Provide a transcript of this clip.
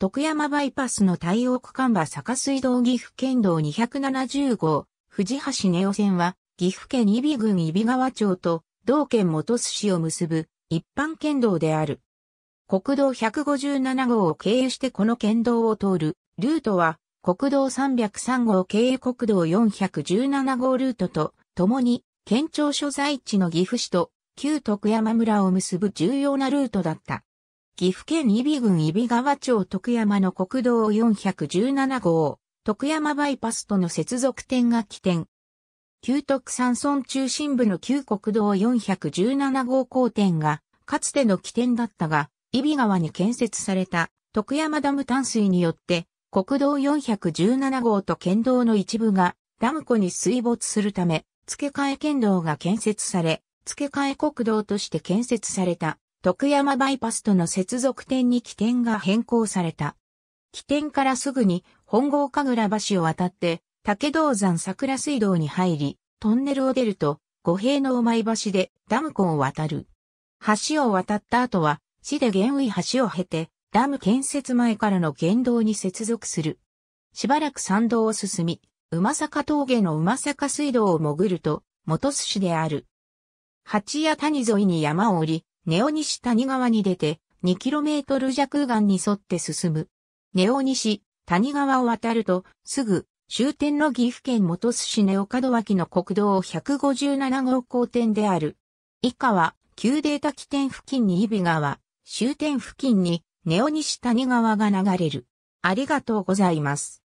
徳山バイパスの対応区間は坂水道岐阜県道270号、藤橋根尾線は、岐阜県伊比郡伊比川町と、同県本須市を結ぶ、一般県道である。国道157号を経由してこの県道を通る、ルートは、国道303号経由国道417号ルートと、共に、県庁所在地の岐阜市と、旧徳山村を結ぶ重要なルートだった。岐阜県伊比郡伊比川町徳山の国道417号、徳山バイパスとの接続点が起点。旧徳山村中心部の旧国道417号交点が、かつての起点だったが、伊比川に建設された徳山ダム淡水によって、国道417号と県道の一部がダム湖に水没するため、付け替え県道が建設され、付け替え国道として建設された。徳山バイパスとの接続点に起点が変更された。起点からすぐに本郷神楽橋を渡って竹道山桜水道に入り、トンネルを出ると五平のお前橋でダム湖を渡る。橋を渡った後は市で玄宇橋を経てダム建設前からの原道に接続する。しばらく山道を進み、馬坂峠の馬坂水道を潜ると、元寿市である。八谷谷沿いに山を降り、ネオ西谷川に出て 2km 弱岸に沿って進む。ネオ西谷川を渡るとすぐ終点の岐阜県本巣市ネオ戸脇の国道157号交点である。以下は旧データ起点付近に揖比川、終点付近にネオ西谷川が流れる。ありがとうございます。